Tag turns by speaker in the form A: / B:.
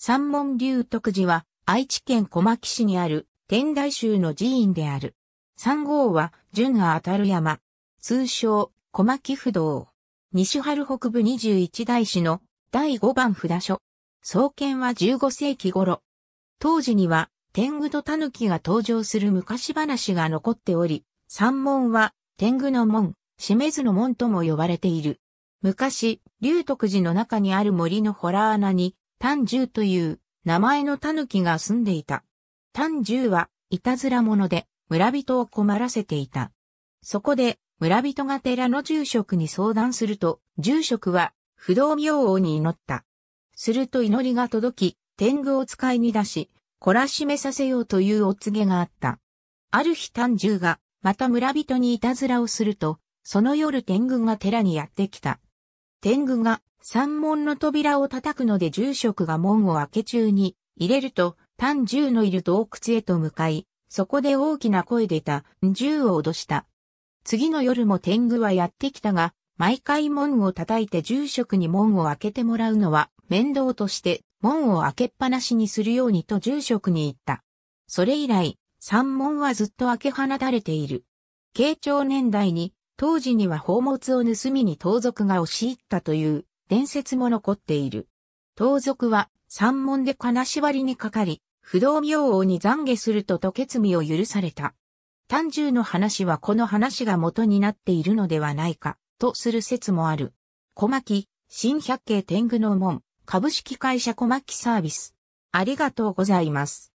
A: 三門龍徳寺は愛知県小牧市にある天台宗の寺院である。三号は順が当たる山。通称小牧不動。西春北部21大市の第5番札所。創建は15世紀頃。当時には天狗と狸が登場する昔話が残っており、三門は天狗の門、めずの門とも呼ばれている。昔、龍徳寺の中にある森の洞穴に丹獣という名前の狸が住んでいた。丹獣はいたずら者で村人を困らせていた。そこで村人が寺の住職に相談すると、住職は不動明王に祈った。すると祈りが届き、天狗を使いに出し、懲らしめさせようというお告げがあった。ある日丹獣がまた村人にいたずらをすると、その夜天狗が寺にやってきた。天狗が山門の扉を叩くので住職が門を開け中に入れると、単獣のいる洞窟へと向かい、そこで大きな声でた獣を脅した。次の夜も天狗はやってきたが、毎回門を叩いて住職に門を開けてもらうのは面倒として門を開けっぱなしにするようにと住職に言った。それ以来、三門はずっと開け放たれている。慶長年代に当時には宝物を盗みに盗賊が押し入ったという伝説も残っている。盗賊は三門で金縛りにかかり、不動明王に懺悔すると吐決罪を許された。単純の話はこの話が元になっているのではないか、とする説もある。小牧、新百景天狗の門、株式会社小牧サービス。ありがとうございます。